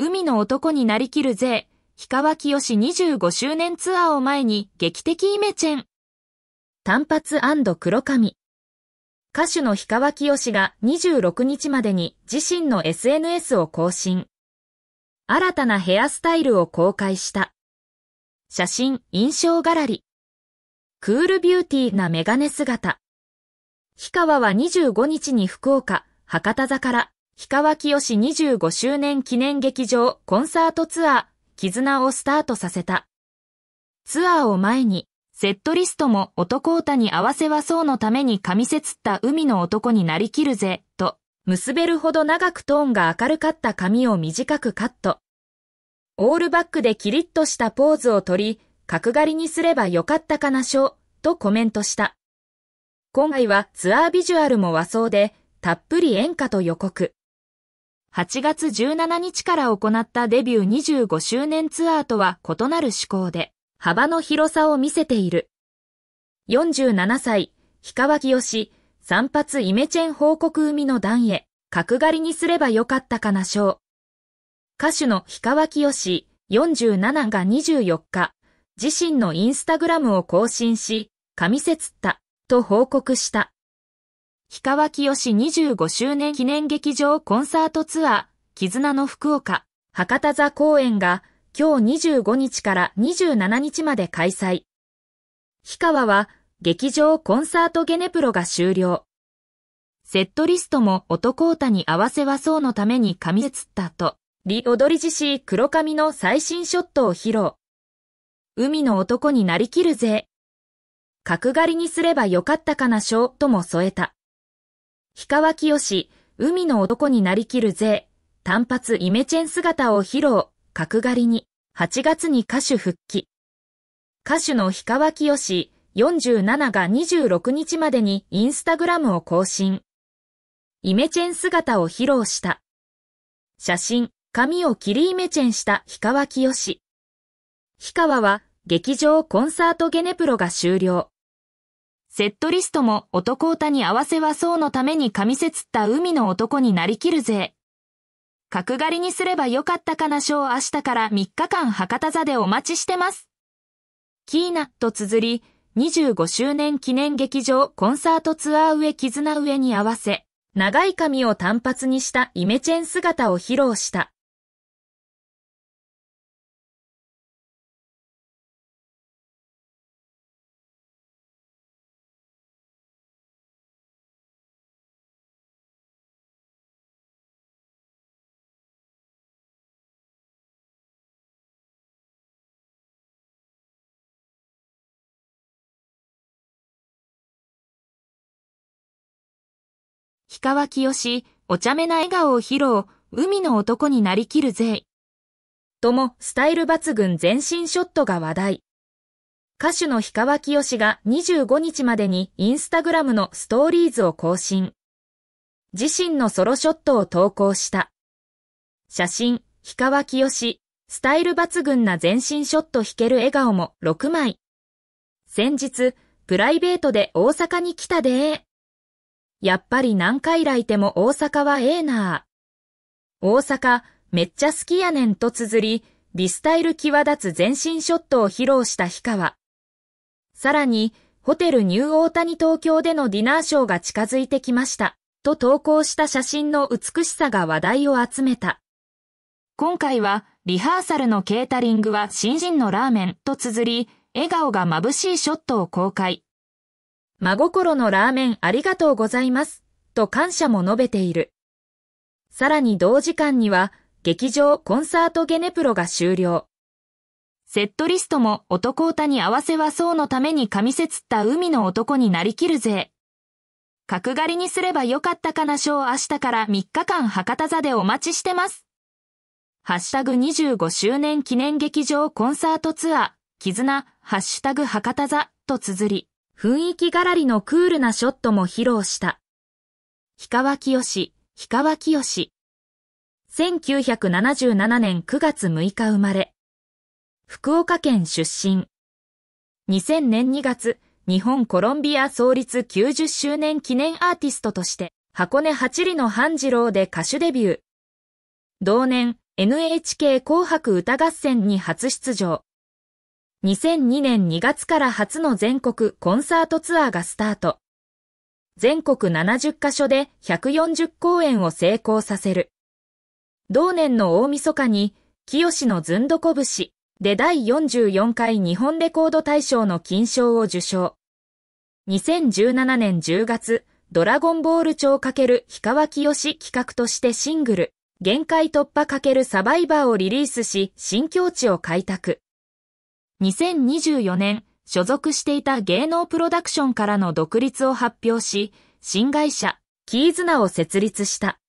海の男になりきるぜ、氷川きよし25周年ツアーを前に劇的イメチェン。単発黒髪。歌手の氷川きよしが26日までに自身の SNS を更新。新たなヘアスタイルを公開した。写真、印象がらり。クールビューティーなメガネ姿。氷川は25日に福岡、博多座から氷川清よし25周年記念劇場コンサートツアー、絆をスタートさせた。ツアーを前に、セットリストも男歌に合わせはそうのために噛みせつった海の男になりきるぜ、と、結べるほど長くトーンが明るかった髪を短くカット。オールバックでキリッとしたポーズを取り、角刈りにすればよかったかなしょ、う、とコメントした。今回はツアービジュアルも和装で、たっぷり演歌と予告。8月17日から行ったデビュー25周年ツアーとは異なる趣向で、幅の広さを見せている。47歳、氷川清よし、散髪イメチェン報告海の段へ、角刈りにすればよかったかな賞。歌手の氷川清よし、47が24日、自身のインスタグラムを更新し、神せつった、と報告した。氷川清よし25周年記念劇場コンサートツアー、絆の福岡、博多座公演が、今日25日から27日まで開催。氷川は、劇場コンサートゲネプロが終了。セットリストも男歌に合わせはそうのために噛でつったと、リ踊り自身黒髪の最新ショットを披露。海の男になりきるぜ。角刈りにすればよかったかなショーとも添えた。氷川きよし、海の男になりきるぜ、単発イメチェン姿を披露、角刈りに、8月に歌手復帰。歌手の氷川きよし、47が26日までにインスタグラムを更新。イメチェン姿を披露した。写真、髪を切りイメチェンした氷川きよし。氷川は劇場コンサートゲネプロが終了。セットリストも男歌に合わせはそうのために噛みせつった海の男になりきるぜ。角刈りにすればよかったかな賞明日から3日間博多座でお待ちしてます。キーナと綴り、25周年記念劇場コンサートツアー上絆上に合わせ、長い髪を短髪にしたイメチェン姿を披露した。氷川清し、お茶目な笑顔を披露、海の男になりきるぜ。とも、スタイル抜群全身ショットが話題。歌手の氷川きよしが25日までにインスタグラムのストーリーズを更新。自身のソロショットを投稿した。写真、氷川きよし、スタイル抜群な全身ショット弾ける笑顔も6枚。先日、プライベートで大阪に来たでやっぱり何回来ても大阪はええな大阪、めっちゃ好きやねんと綴り、ビスタイル際立つ全身ショットを披露した氷川。さらに、ホテルニューオータニ東京でのディナーショーが近づいてきました。と投稿した写真の美しさが話題を集めた。今回は、リハーサルのケータリングは新人のラーメンと綴り、笑顔が眩しいショットを公開。真心のラーメンありがとうございます、と感謝も述べている。さらに同時間には、劇場コンサートゲネプロが終了。セットリストも男歌に合わせはそうのために噛みせつった海の男になりきるぜ。角刈りにすればよかったかなー明日から3日間博多座でお待ちしてます。ハッシュタグ25周年記念劇場コンサートツアー、絆、ハッシュタグ博多座と綴り。雰囲気がらりのクールなショットも披露した。氷川きよし、氷川きよし。1977年9月6日生まれ。福岡県出身。2000年2月、日本コロンビア創立90周年記念アーティストとして、箱根八里の半次郎で歌手デビュー。同年、NHK 紅白歌合戦に初出場。2002年2月から初の全国コンサートツアーがスタート。全国70カ所で140公演を成功させる。同年の大晦日に、清のずんどこぶしで第44回日本レコード大賞の金賞を受賞。2017年10月、ドラゴンボール超×氷川清企画としてシングル、限界突破×サバイバーをリリースし、新境地を開拓。2024年、所属していた芸能プロダクションからの独立を発表し、新会社、キーズナを設立した。